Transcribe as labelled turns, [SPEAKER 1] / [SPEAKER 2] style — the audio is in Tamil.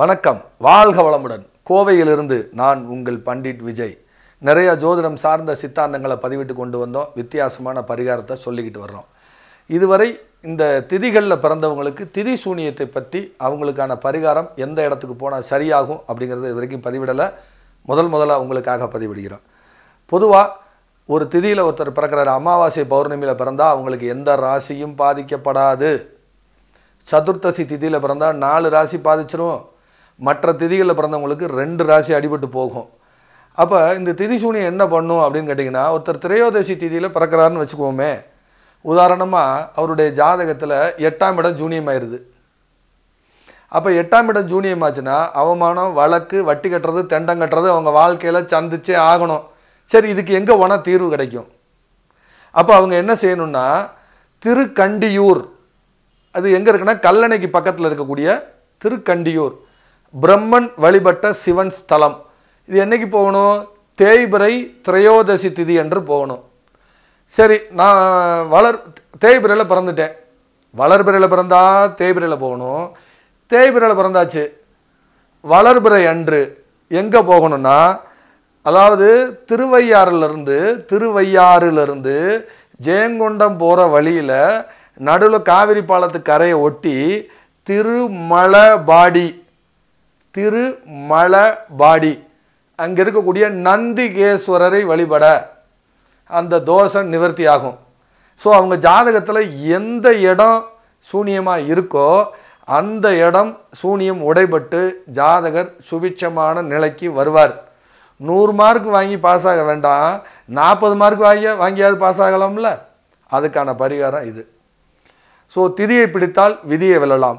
[SPEAKER 1] வணக்கம் வாழ்க வளமுடன் கோவையிலிருந்து நான் உங்கள் பண்டிட் விஜய் நிறைய ஜோதிடம் சார்ந்த சித்தாந்தங்களை பதிவிட்டு கொண்டு வந்தோம் வித்தியாசமான பரிகாரத்தை சொல்லிக்கிட்டு வர்றோம் இதுவரை இந்த திதிகளில் பிறந்தவங்களுக்கு திதி சூனியத்தை பற்றி அவங்களுக்கான பரிகாரம் எந்த இடத்துக்கு போனால் சரியாகும் அப்படிங்கிறத இது வரைக்கும் பதிவிடலை முதல் முதலாக உங்களுக்காக பதிவிடுகிறோம் பொதுவாக ஒரு திதியில் ஒருத்தர் பிறக்கிறார் அமாவாசை பௌர்ணமியில் பிறந்தால் அவங்களுக்கு எந்த ராசியும் பாதிக்கப்படாது சதுர்த்தசி திதியில் பிறந்தால் நாலு ராசி பாதிச்சிரும் மற்ற திதிகளில் பிறந்தவங்களுக்கு ரெண்டு ராசி அடிபட்டு போகும் அப்போ இந்த திதி சூனியம் என்ன பண்ணும் அப்படின்னு கேட்டிங்கன்னா ஒருத்தர் திரையோதசி திதியில் பிறக்கிறார்னு வச்சுக்கோமே உதாரணமாக அவருடைய ஜாதகத்தில் எட்டாம் இடம் ஜூனியம் ஆயிடுது அப்போ எட்டாம் இடம் ஜூனியம் ஆச்சுன்னா அவமானம் வழக்கு வட்டி கட்டுறது தெண்டம் கட்டுறது அவங்க வாழ்க்கையில் சந்திச்சே ஆகணும் சரி இதுக்கு எங்கே ஒன தீர்வு கிடைக்கும் அப்போ அவங்க என்ன செய்யணும்னா திருக்கண்டியூர் அது எங்கே இருக்குன்னா கல்லணைக்கு பக்கத்தில் இருக்கக்கூடிய திருக்கண்டியூர் பிரம்மன் வழிபட்ட சிவன் ஸ்தலம் இது என்றைக்கு போகணும் தேய்பிரை திரையோதசி திதி என்று போகணும் சரி நான் வளர் தேய்பிரையில் பிறந்துட்டேன் வளர்பிரையில் பிறந்தா தேய்பிரையில் போகணும் தேய்பிரையில் பிறந்தாச்சு வளர்பிறை அன்று எங்கே போகணும்னா அதாவது திருவையாறுலேருந்து திருவையாறுலேருந்து ஜெயங்கொண்டம் போகிற வழியில் நடுவில் காவிரி பாலத்து கரையை ஒட்டி திருமலபாடி திருமலபாடி அங்கே இருக்கக்கூடிய நந்திகேஸ்வரரை வழிபட அந்த தோஷம் நிவர்த்தி ஆகும் ஸோ அவங்க ஜாதகத்தில் எந்த இடம் சூனியமாக இருக்கோ அந்த இடம் சூனியம் உடைபட்டு ஜாதகர் சுபிட்சமான நிலைக்கு வருவார் நூறு மார்க் வாங்கி பாஸ் ஆக வேண்டாம் நாற்பது மார்க் வாங்கி வாங்கியாவது பாஸ் ஆகலாம்ல அதுக்கான பரிகாரம் இது ஸோ திதியை பிடித்தால் விதியை விழலாம்